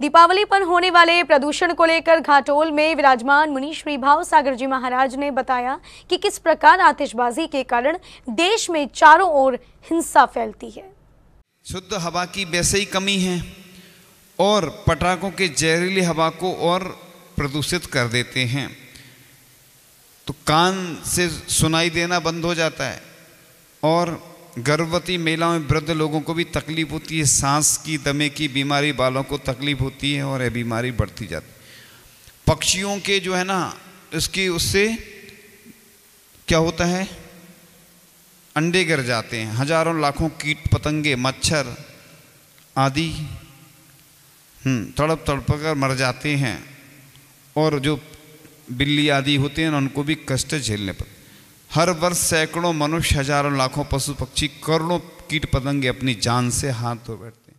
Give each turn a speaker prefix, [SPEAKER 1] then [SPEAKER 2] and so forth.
[SPEAKER 1] दीपावली पर होने वाले प्रदूषण को लेकर घाटोल में विराजमान मुनि श्री भाव सागर जी महाराज ने बताया कि किस प्रकार आतिशबाजी के कारण देश में चारों ओर हिंसा फैलती है
[SPEAKER 2] शुद्ध हवा की वैसे ही कमी है और पटाखों के जहरीली हवा को और प्रदूषित कर देते हैं तो कान से सुनाई देना बंद हो जाता है और गर्भवती महिलाओं में वृद्ध लोगों को भी तकलीफ होती है सांस की दमे की बीमारी बालों को तकलीफ होती है और यह बीमारी बढ़ती जाती पक्षियों के जो है ना उसकी उससे क्या होता है अंडे गिर जाते हैं हजारों लाखों कीट पतंगे मच्छर आदि हम्म, तड़प तड़प कर मर जाते हैं और जो बिल्ली आदि होते हैं उनको भी कष्ट झेलने पड़ते हर वर्ष सैकड़ों मनुष्य हजारों लाखों पशु पक्षी करोड़ों कीट पतंगे अपनी जान से हाथ धो बैठते